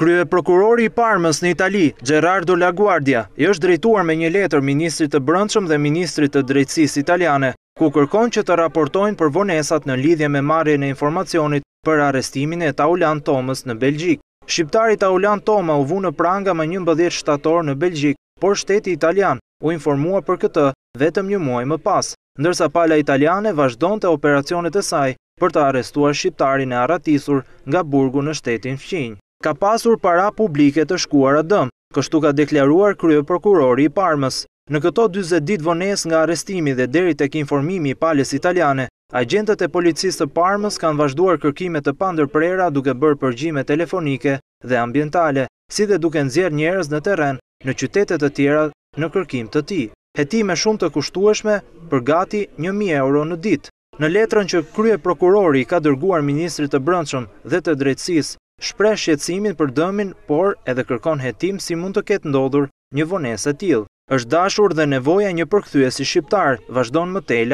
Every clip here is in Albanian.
Krye prokurori i Parmës në Itali, Gerardo Laguardia, i është drejtuar me një letër Ministrit të Brëndshëm dhe Ministrit të Drejtsis Italiane, ku kërkon që të raportojnë për vonesat në lidhje me marje në informacionit për arestimin e Taulian Thomas në Belgjik. Shqiptari Taulian Toma u vu në pranga më një mbëdhjet shtator në Belgjik, por shteti Italian u informua për këtë vetëm një muaj më pas, ndërsa pala Italiane vazhdojnë të operacionet e saj për të arestuar Shqiptari në aratisur nga burgu në shtetin fqinj ka pasur para publike të shkuar e dëmë, kështu ka deklaruar Krye Prokurori i Parmës. Në këto 20 ditë vones nga arestimi dhe deri të kinformimi i palës italiane, agentët e policisë të Parmës kanë vazhduar kërkimet të pandër prera duke bërë përgjime telefonike dhe ambientale, si dhe duke nëzjer njerëz në teren në qytetet të tjera në kërkim të ti. Heti shumë të kushtueshme për gati 1.000 euro në ditë. Në letrën që krye prokurori ka dërguar Ministrit të Brëndshëm dhe të Drejtësisë, shpresh shqecimin për dëmin, por edhe kërkon hetim si mund të ketë ndodhur një vonesë e tillë. Është dashur dhe nevoja një përkthyesi shqiptar, vazhdon Mtej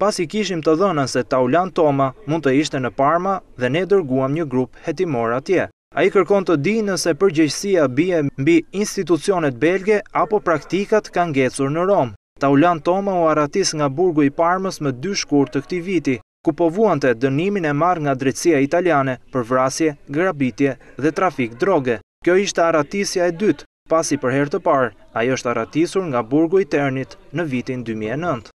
Pas pasi kishim të dhënën se Taulan Toma mund të ishte në Parma dhe ne dërguam një grup hetimor atje. A i kërkon të di nëse përgjëjësia bie mbi institucionet belge apo praktikat kanë gecur në Romë. Taulan Toma u aratis nga burgu i Parmës më dy shkur të këti viti, ku po dënimin e marrë nga drejtësia italiane për vrasje, grabitje dhe trafik droge. Kjo ishte aratisja e dytë, pasi për herë të parë, ajo është aratisur nga burgu i Ternit në vitin 2009.